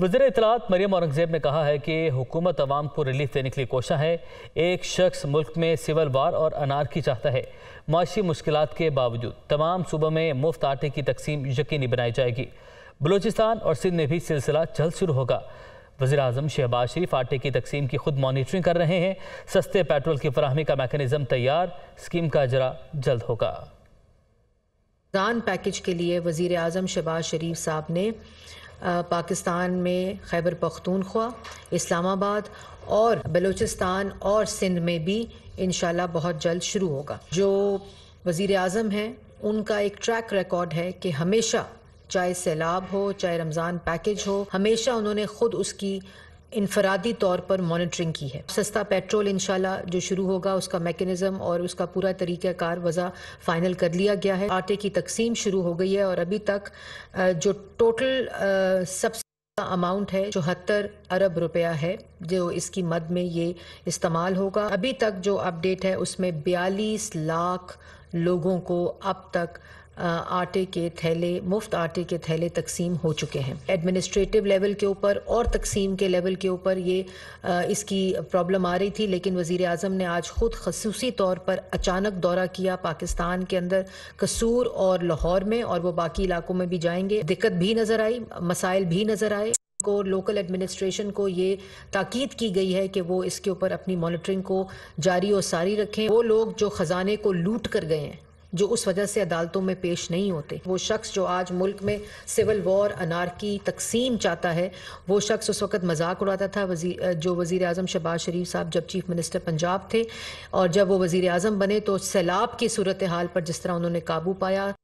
वजर इतलात मरियम औरंगजेब ने कहा है कि हुकूमत आवाम को रिलीफ देने के लिए कोशा है एक शख्स मुल्क में सिविल वार और अनारकी चाहता है माशी मुश्किल के बावजूद तमाम सूबों में मुफ्त आटे की तकसीम यकीनी बनाई जाएगी बलूचिस्तान और सिंध में भी सिलसिला जल्द शुरू होगा वजी अजम शहबाज शरीफ आटे की तकसीम की खुद मॉनिटरिंग कर रहे हैं सस्ते पेट्रोल की फरहमी का मैकेनिज्म तैयार स्कीम का अजरा जल्द होगा पैकेज के लिए वज़ी अजम शहबाज शरीफ साहब ने पाकिस्तान में खैबर पख्तूनख्वा इस्लामाबाद और बलूचिस्तान और सिंध में भी इन बहुत जल्द शुरू होगा जो वज़ी अजम हैं उनका एक ट्रैक रिकॉर्ड है कि हमेशा चाहे सैलाब हो चाहे रमज़ान पैकेज हो हमेशा उन्होंने ख़ुद उसकी इनफरादी तौर पर मॉनिटरिंग की है सस्ता पेट्रोल इनशाला जो शुरू होगा उसका मैकेनिज्म और उसका पूरा तरीका कार वज़ा फाइनल कर लिया गया है आटे की तकसीम शुरू हो गई है और अभी तक जो टोटल सबसे अमाउंट है चौहत्तर अरब रुपया है जो इसकी मद में ये इस्तेमाल होगा अभी तक जो अपडेट है उसमें बयालीस लाख लोगों को अब तक आटे के थैले मुफ्त आटे के थैले तकसीम हो चुके हैं एडमिनिस्ट्रेटिव लेवल के ऊपर और तकसीम के लेवल के ऊपर ये इसकी प्रॉब्लम आ रही थी लेकिन वजीर अजम ने आज ख़ुद खसूसी तौर पर अचानक दौरा किया पाकिस्तान के अंदर कसूर और लाहौर में और वो बाकी इलाकों में भी जाएंगे दिक्कत भी नज़र आई मसाइल भी नज़र आए को लोकल एडमिनिस्ट्रेशन को ये ताकीद की गई है कि वो इसके ऊपर अपनी मॉनिटरिंग को जारी और सारी रखें वो लोग जो ख़जाने को लूट कर गए हैं जो उस वजह से अदालतों में पेश नहीं होते वो शख्स जो आज मुल्क में सिविल वॉर अनारकी तकसीम चाहता है वो शख्स उस वक्त मजाक उड़ाता था वजी, जो वज़ी अजम शहबाज शरीफ साहब जब चीफ मिनिस्टर पंजाब थे और जब वो वजीर अजम बने तो सैलाब की सूरत हाल पर जिस तरह उन्होंने काबू पाया